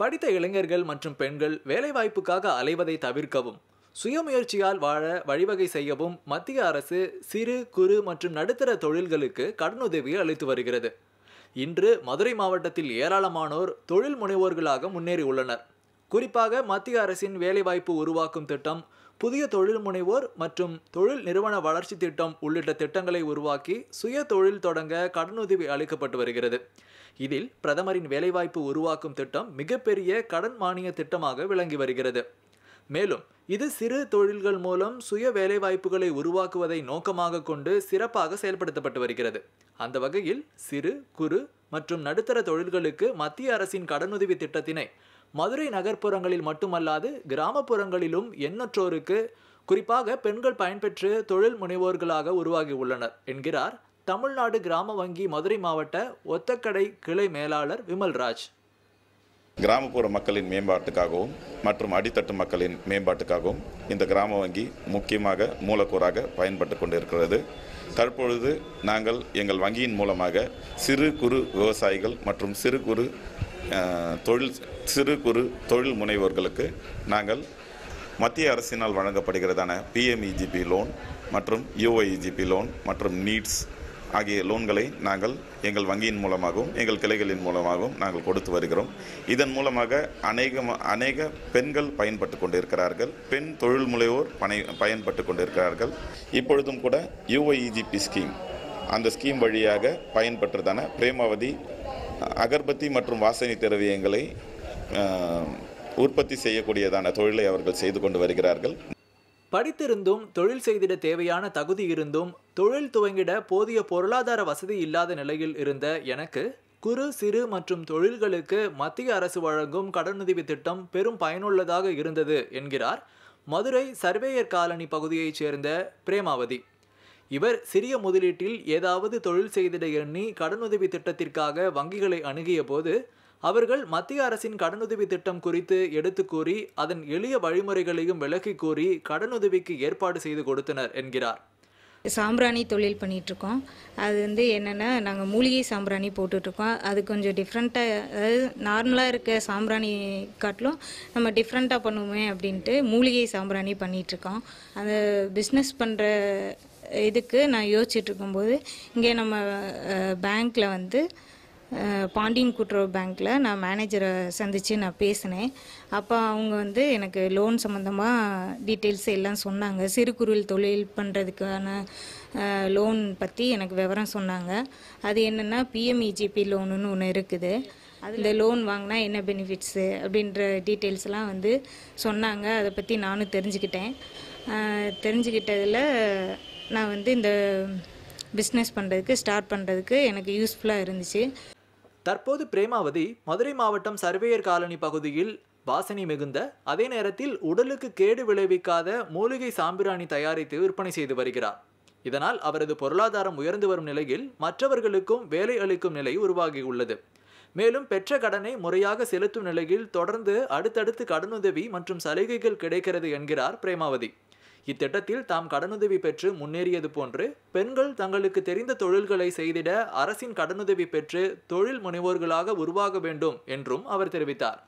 படித்த இளைஞர்கள் மற்றும் பெண்கள் வேலைவாய்ப்புக்காக அலைவதை தவிர்க்கவும் சுயமுயற்சியால் வாழ வழிவகை செய்யவும் மத்திய அரசு சிறு குறு மற்றும் நடுத்தர தொழில்களுக்கு கடனுதவி அளித்து வருகிறது இன்று மதுரை மாவட்டத்தில் ஏராளமானோர் தொழில் முனைவோர்களாக முன்னேறியுள்ளனர் குறிப்பாக மத்திய அரசின் வேலைவாய்ப்பு உருவாக்கும் திட்டம் புதிய தொழில் முனைவோர் மற்றும் தொழில் நிறுவன வளர்ச்சி திட்டம் உள்ளிட்ட திட்டங்களை உருவாக்கி சுய தொழில் தொடங்க கடனுதவி அளிக்கப்பட்டு வருகிறது இதில் பிரதமரின் வேலைவாய்ப்பு உருவாக்கும் திட்டம் மிகப்பெரிய கடன் மானிய திட்டமாக விளங்கி வருகிறது மேலும் இது சிறு தொழில்கள் மூலம் சுய வேலைவாய்ப்புகளை உருவாக்குவதை நோக்கமாக கொண்டு சிறப்பாக செயல்படுத்தப்பட்டு வருகிறது அந்த வகையில் சிறு குறு மற்றும் நடுத்தர தொழில்களுக்கு மத்திய அரசின் கடனுதவி திட்டத்தினை மதுரை நகர்ப்புறங்களில் மட்டுமல்லாது கிராமப்புறங்களிலும் எண்ணற்றோருக்கு குறிப்பாக பெண்கள் பயன்பெற்று தொழில் முனைவோர்களாக உருவாகி உள்ளனர் என்கிறார் தமிழ்நாடு கிராம வங்கி மதுரை மாவட்ட ஒத்தக்கடை கிளை மேலாளர் விமல்ராஜ் கிராமப்புற மக்களின் மேம்பாட்டுக்காகவும் மற்றும் அடித்தட்டு மக்களின் மேம்பாட்டுக்காகவும் இந்த கிராம வங்கி முக்கியமாக மூலக்கூறாக பயன்பட்டு கொண்டிருக்கிறது தற்பொழுது நாங்கள் எங்கள் வங்கியின் மூலமாக சிறு குறு விவசாயிகள் மற்றும் சிறு குறு தொழில் சிறு குறு தொழில் முனைவோர்களுக்கு நாங்கள் மத்திய அரசினால் வழங்கப்படுகிறதான பிஎம்இஜிபி லோன் e மற்றும் யூஐஇஜிபி லோன் மற்றும் நீட்ஸ் ஆகிய லோன்களை நாங்கள் எங்கள் வங்கியின் மூலமாகவும் எங்கள் கிளைகளின் மூலமாகவும் நாங்கள் கொடுத்து வருகிறோம் இதன் மூலமாக அநேக அநேக பெண்கள் பயன்பட்டு கொண்டிருக்கிறார்கள் பெண் தொழில் முனைவோர் பனை பயன்பட்டு கொண்டிருக்கிறார்கள் இப்பொழுதும் கூட யூஐஇஜிபி ஸ்கீம் அந்த ஸ்கீம் வழியாக பயன்பெற்றதான பிரேமாவதி அகர்பத்தி மற்றும் வாசனை திரவியங்களை உற்பத்தி செய்யக்கூடியதான தொழிலை அவர்கள் செய்து கொண்டு வருகிறார்கள் படித்திருந்தும் தொழில் செய்திட தேவையான தகுதி இருந்தும் தொழில் துவங்கிட போதிய பொருளாதார வசதி இல்லாத நிலையில் இருந்த எனக்கு குறு சிறு மற்றும் தொழில்களுக்கு மத்திய அரசு வழங்கும் கடனுதவி திட்டம் பெரும் பயனுள்ளதாக இருந்தது என்கிறார் மதுரை சர்வேயர் காலனி பகுதியைச் சேர்ந்த பிரேமாவதி இவர் சிறிய முதலீட்டில் ஏதாவது தொழில் செய்திட எண்ணி கடனுதவி திட்டத்திற்காக வங்கிகளை அணுகிய போது அவர்கள் மத்திய அரசின் கடனுதவி திட்டம் குறித்து எடுத்து கூறி அதன் எளிய வழிமுறைகளையும் விலக்கி கூறி கடனுதவிக்கு ஏற்பாடு செய்து கொடுத்தனர் என்கிறார் சாம்பிராணி தொழில் பண்ணிகிட்ருக்கோம் அது வந்து என்னென்னா நாங்கள் மூலிகை சாம்பிராணி போட்டுட்ருக்கோம் அது கொஞ்சம் டிஃப்ரெண்ட்டாக அதாவது நார்மலாக இருக்க சாம்பிராணி காட்டிலும் நம்ம டிஃப்ரெண்ட்டாக பண்ணுவோமே அப்படின்ட்டு மூலிகை சாம்பிராணி பண்ணிகிட்ருக்கோம் அந்த பிஸ்னஸ் பண்ணுற இதுக்கு நான் யோசிச்சுட்டு இருக்கும்போது இங்கே நம்ம பேங்க்கில் வந்து பாண்டியன் கூட்டுறவு பேங்க்கில் நான் மேனேஜரை சந்தித்து நான் பேசினேன் அப்போ அவங்க வந்து எனக்கு லோன் சம்மந்தமாக டீட்டெயில்ஸ் எல்லாம் சொன்னாங்க சிறு குறுவில் தொழில் பண்ணுறதுக்கான லோன் பற்றி எனக்கு விவரம் சொன்னாங்க அது என்னென்னா பிஎம்இஜிபி e லோனுன்னு ஒன்று இருக்குது அது இந்த லோன் வாங்கினா என்ன பெனிஃபிட்ஸு அப்படின்ற டீட்டெயில்ஸ்லாம் வந்து சொன்னாங்க அதை பற்றி நானும் தெரிஞ்சுக்கிட்டேன் தெரிஞ்சுக்கிட்டதில் நான் வந்து இந்த பிஸ்னஸ் பண்ணுறதுக்கு ஸ்டார்ட் பண்ணுறதுக்கு எனக்கு யூஸ்ஃபுல்லாக இருந்துச்சு தற்போது பிரேமாவதி மதுரை மாவட்டம் சர்வேயர் காலனி பகுதியில் வாசனை மிகுந்த அதே நேரத்தில் உடலுக்கு கேடு விளைவிக்காத மூலிகை சாம்பிராணி தயாரித்து விற்பனை செய்து வருகிறார் இதனால் அவரது பொருளாதாரம் உயர்ந்து வரும் நிலையில் மற்றவர்களுக்கும் வேலை அளிக்கும் நிலை உருவாகியுள்ளது மேலும் பெற்ற கடனை முறையாக செலுத்தும் நிலையில் தொடர்ந்து அடுத்தடுத்து கடனுதவி மற்றும் சலுகைகள் கிடைக்கிறது என்கிறார் பிரேமாவதி இத்திட்டத்தில் தாம் கடனுதவி பெற்று முன்னேறியது போன்று பெண்கள் தங்களுக்கு தெரிந்த தொழில்களை செய்திட அரசின் கடனுதவி பெற்று தொழில் முனைவோர்களாக உருவாக வேண்டும் என்றும் அவர் தெரிவித்தார்